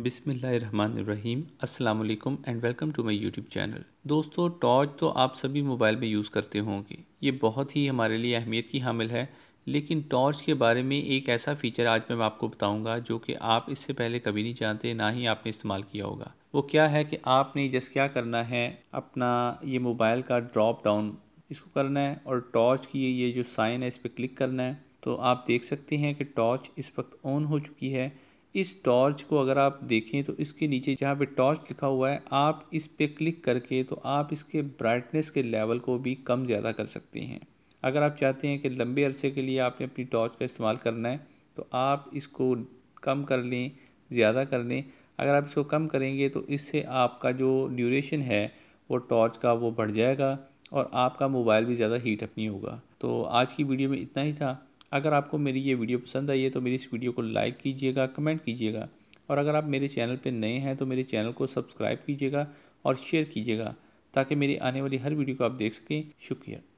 बिसमीम् अल्लाम and welcome to my YouTube channel दोस्तों torch तो आप सभी मोबाइल में यूज़ करते होंगे ये बहुत ही हमारे लिए अहमियत की हामिल है लेकिन टॉर्च के बारे में एक ऐसा फ़ीचर आज मैं आपको बताऊंगा जो कि आप इससे पहले कभी नहीं जानते ना ही आपने इस्तेमाल किया होगा वो क्या है कि आपने जस्ट क्या करना है अपना ये मोबाइल का ड्रॉप डाउन इसको करना है और टॉर्च की ये जो साइन है इस पर क्लिक करना है तो आप देख सकते हैं कि टॉर्च इस वक्त ऑन हो चुकी है इस टॉर्च को अगर आप देखें तो इसके नीचे जहाँ पे टॉर्च लिखा हुआ है आप इस पर क्लिक करके तो आप इसके ब्राइटनेस के लेवल को भी कम ज़्यादा कर सकते हैं अगर आप चाहते हैं कि लंबे अरसे के लिए आपने अपनी टॉर्च का इस्तेमाल करना है तो आप इसको कम कर लें ज़्यादा कर लें अगर आप इसको कम करेंगे तो इससे आपका जो ड्यूरेशन है वो टॉर्च का वो बढ़ जाएगा और आपका मोबाइल भी ज़्यादा हीट अप नहीं होगा तो आज की वीडियो में इतना ही था अगर आपको मेरी ये वीडियो पसंद आई है तो मेरी इस वीडियो को लाइक कीजिएगा कमेंट कीजिएगा और अगर आप मेरे चैनल पर नए हैं तो मेरे चैनल को सब्सक्राइब कीजिएगा और शेयर कीजिएगा ताकि मेरी आने वाली हर वीडियो को आप देख सकें शुक्रिया